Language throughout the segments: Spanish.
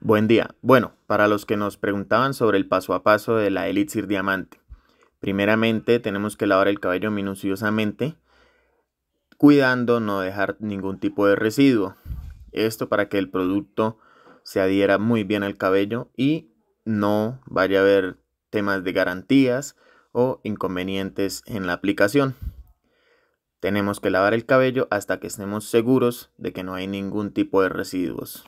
Buen día. Bueno, para los que nos preguntaban sobre el paso a paso de la elixir diamante. Primeramente tenemos que lavar el cabello minuciosamente, cuidando no dejar ningún tipo de residuo. Esto para que el producto se adhiera muy bien al cabello y no vaya a haber temas de garantías o inconvenientes en la aplicación. Tenemos que lavar el cabello hasta que estemos seguros de que no hay ningún tipo de residuos.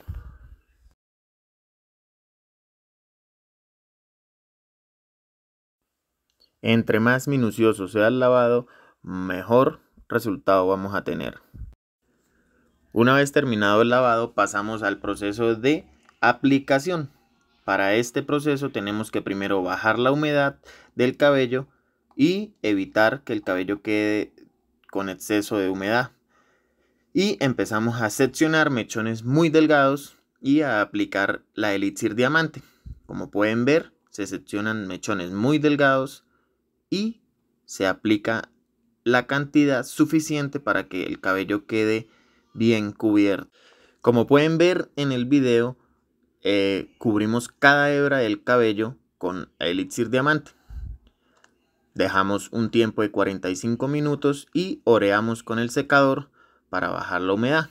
Entre más minucioso sea el lavado, mejor resultado vamos a tener. Una vez terminado el lavado, pasamos al proceso de aplicación. Para este proceso tenemos que primero bajar la humedad del cabello y evitar que el cabello quede con exceso de humedad. Y empezamos a seccionar mechones muy delgados y a aplicar la elixir diamante. Como pueden ver, se seccionan mechones muy delgados y se aplica la cantidad suficiente para que el cabello quede bien cubierto. Como pueden ver en el video, eh, cubrimos cada hebra del cabello con elixir diamante. Dejamos un tiempo de 45 minutos y oreamos con el secador para bajar la humedad.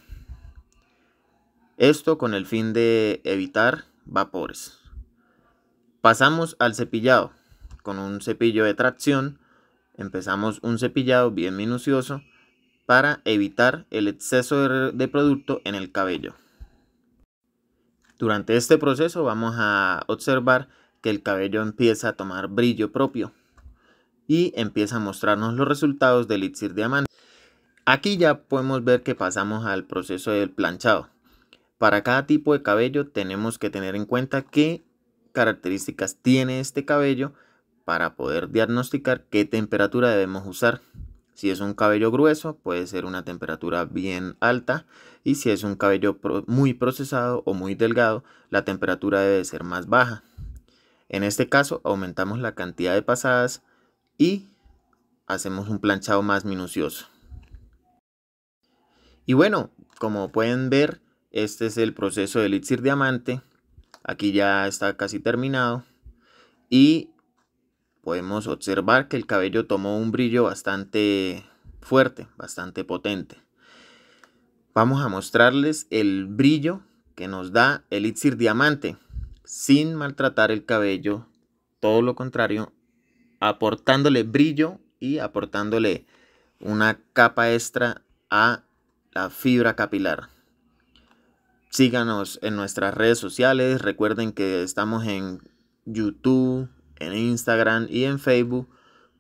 Esto con el fin de evitar vapores. Pasamos al cepillado con un cepillo de tracción empezamos un cepillado bien minucioso para evitar el exceso de, producto en el cabello. Durante este proceso vamos a observar que el cabello empieza a tomar brillo propio y empieza a mostrarnos los resultados del elixir diamante. Aquí ya podemos ver que pasamos al proceso del planchado. Para cada tipo de cabello tenemos que tener en cuenta qué características tiene este cabello para poder diagnosticar qué temperatura debemos usar. Si es un cabello grueso, puede ser una temperatura bien alta y si es un cabello muy procesado o muy delgado, la temperatura debe ser más baja. En este caso, aumentamos la cantidad de pasadas y hacemos un planchado más minucioso. Y bueno, como pueden ver, este es el proceso de elixir diamante. Aquí ya está casi terminado. Y podemos observar que el cabello tomó un brillo bastante fuerte, bastante potente. Vamos a mostrarles el brillo que nos da elixir diamante sin maltratar el cabello, todo lo contrario, aportándole brillo y aportándole una capa extra a la fibra capilar. Síganos en nuestras redes sociales, recuerden que estamos en YouTube, en Instagram y en Facebook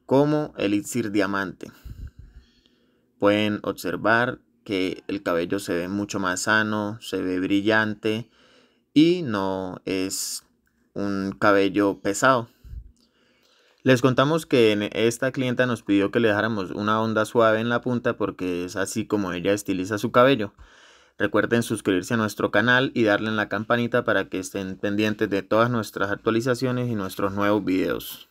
como Elixir Diamante. Pueden observar que el cabello se ve mucho más sano, se ve brillante y no es un cabello pesado. Les contamos que esta clienta nos pidió que le dejáramos una onda suave en la punta porque es así como ella estiliza su cabello. Recuerden suscribirse a nuestro canal y darle en la campanita para que estén pendientes de todas nuestras actualizaciones y nuestros nuevos videos.